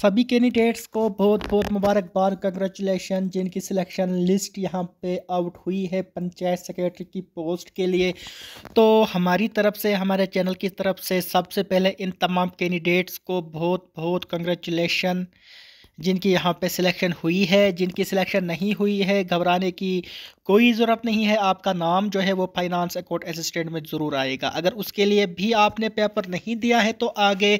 सभी कैंडिडेट्स को बहुत बहुत मुबारकबाद कंग्रेचुलेशन जिनकी सिलेक्शन लिस्ट यहाँ पे आउट हुई है पंचायत सेक्रेटरी की पोस्ट के लिए तो हमारी तरफ से हमारे चैनल की तरफ से सबसे पहले इन तमाम कैंडिडेट्स को बहुत बहुत कंग्रेचुलेशन जिनकी यहाँ पे सिलेक्शन हुई है जिनकी सिलेक्शन नहीं हुई है घबराने की कोई ज़रूरत नहीं है आपका नाम जो है वो फाइनेंस अकाउंट असिस्टेंट में ज़रूर आएगा अगर उसके लिए भी आपने पेपर नहीं दिया है तो आगे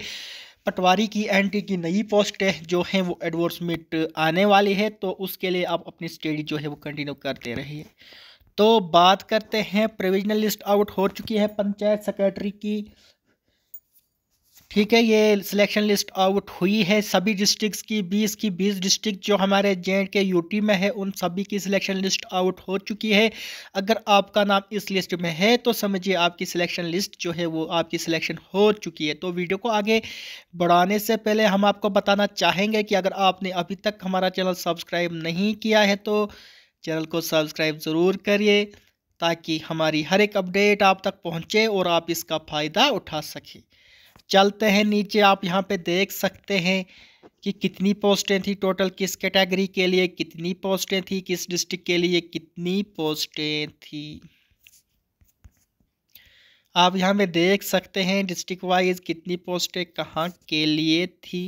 पटवारी की एंट्री की नई पोस्ट है जो है वो एडवर्समेंट आने वाली है तो उसके लिए आप अपनी स्टडी जो है वो कंटिन्यू करते रहिए तो बात करते हैं प्रोविजनल लिस्ट आउट हो चुकी है पंचायत सेक्रेटरी की ठीक है ये सिलेक्शन लिस्ट आउट हुई है सभी डिस्ट्रिक्ट्स की बीस की बीस डिस्ट्रिक्ट जो हमारे जे के यूटी में है उन सभी की सिलेक्शन लिस्ट आउट हो चुकी है अगर आपका नाम इस लिस्ट में है तो समझिए आपकी सिलेक्शन लिस्ट जो है वो आपकी सिलेक्शन हो चुकी है तो वीडियो को आगे बढ़ाने से पहले हम आपको बताना चाहेंगे कि अगर आपने अभी तक हमारा चैनल सब्सक्राइब नहीं किया है तो चैनल को सब्सक्राइब ज़रूर करिए ताकि हमारी हर एक अपडेट आप तक पहुँचे और आप इसका फ़ायदा उठा सकें चलते हैं नीचे आप यहाँ पे देख सकते हैं कि कितनी पोस्टें थी टोटल किस कैटेगरी के लिए कितनी पोस्टें थी किस डिस्ट्रिक्ट के लिए कितनी पोस्टें थी आप यहाँ पे देख सकते हैं डिस्ट्रिक्ट वाइज कितनी पोस्टें कहाँ के लिए थी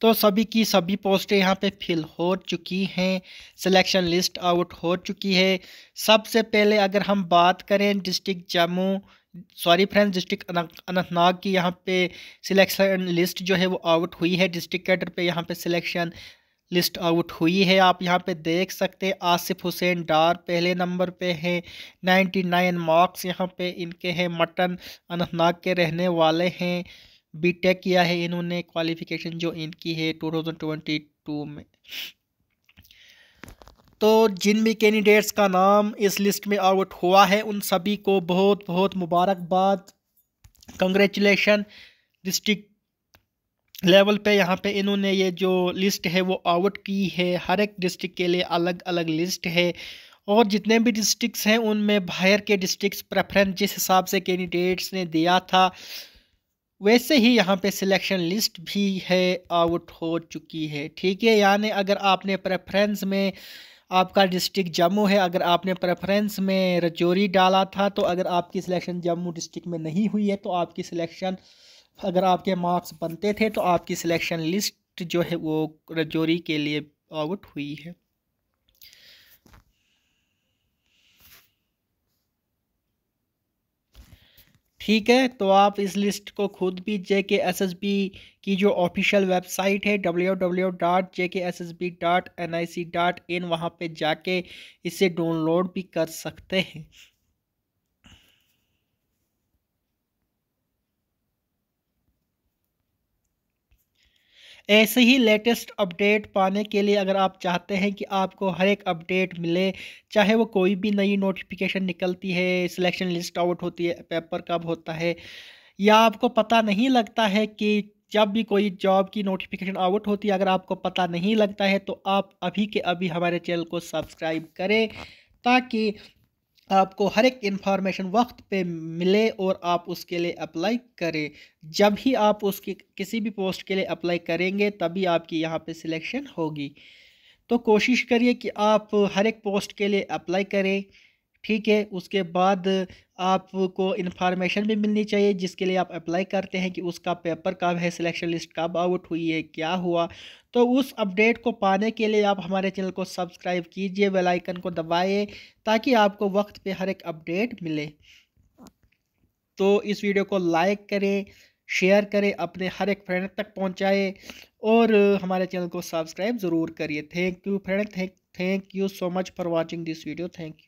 तो सभी की सभी पोस्टें यहाँ पे फिल हो चुकी हैं सिलेक्शन लिस्ट आउट हो चुकी है सबसे पहले अगर हम बात करें district Jammu sorry friends district Anantnag की यहाँ पे सिलेक्शन लिस्ट जो है वो आउट हुई है डिस्ट्रिक्ट कैडर पे यहाँ पे सिलेक्शन लिस्ट आउट हुई है आप यहाँ पे देख सकते हैं आसिफ हुसैन डार पहले नंबर पे हैं नाइन्टी नाइन मार्क्स यहाँ पे इनके हैं मटन अनंतनाग के रहने वाले हैं बीटेक किया है इन्होंने क्वालिफ़िकेशन जो इनकी है टू थाउजेंड ट्वेंटी टू में तो जिन भी कैंडिडेट्स का नाम इस लिस्ट में आउट हुआ है उन सभी को बहुत बहुत मुबारकबाद कंग्रेचुलेशन डिस्ट्रिक्ट लेवल पे यहाँ पे इन्होंने ये जो लिस्ट है वो आउट की है हर एक डिस्ट्रिक्ट के लिए अलग अलग लिस्ट है और जितने भी डिस्ट्रिक्ट्स हैं उनमें बाहर के डिस्ट्रिक्ट्स प्रेफरेंस जिस हिसाब से कैंडिडेट्स ने दिया था वैसे ही यहाँ पे सिलेक्शन लिस्ट भी है आउट हो चुकी है ठीक है यानी अगर आपने प्रेफरेंस में आपका डिस्ट्रिक्ट जम्मू है अगर आपने प्रेफरेंस में रजौरी डाला था तो अगर आपकी सिलेक्शन जम्मू डिस्ट्रिक्ट में नहीं हुई है तो आपकी सिलेक्शन अगर आपके मार्क्स बनते थे तो आपकी सिलेक्शन लिस्ट जो है वो रजौरी के लिए आउट हुई है ठीक है तो आप इस लिस्ट को खुद भी जे के एस एस बी की जो ऑफिशियल वेबसाइट है W W dot J K S S B dot N I C dot in वहाँ पर जाके इसे डाउनलोड भी कर सकते हैं ऐसे ही लेटेस्ट अपडेट पाने के लिए अगर आप चाहते हैं कि आपको हर एक अपडेट मिले चाहे वो कोई भी नई नोटिफिकेशन निकलती है सिलेक्शन लिस्ट आउट होती है पेपर कब होता है या आपको पता नहीं लगता है कि जब भी कोई जॉब की नोटिफिकेशन आउट होती है अगर आपको पता नहीं लगता है तो आप अभी के अभी हमारे चैनल को सब्सक्राइब करें हाँ। ताकि आपको हर एक इन्फॉर्मेशन वक्त पे मिले और आप उसके लिए अप्लाई करें जब ही आप उसकी किसी भी पोस्ट के लिए अप्लाई करेंगे तभी आपकी यहाँ पे सिलेक्शन होगी तो कोशिश करिए कि आप हर एक पोस्ट के लिए अप्लाई करें ठीक है उसके बाद आपको इन्फॉर्मेशन भी मिलनी चाहिए जिसके लिए आप अप्लाई करते हैं कि उसका पेपर कब है सिलेक्शन लिस्ट कब आउट हुई है क्या हुआ तो उस अपडेट को पाने के लिए आप हमारे चैनल को सब्सक्राइब कीजिए बेल आइकन को दबाएं ताकि आपको वक्त पे हर एक अपडेट मिले तो इस वीडियो को लाइक करें शेयर करें अपने हर एक फ्रेंड तक पहुँचाएँ और हमारे चैनल को सब्सक्राइब ज़रूर करिए thank you friend thank thank you so much for watching this video thank you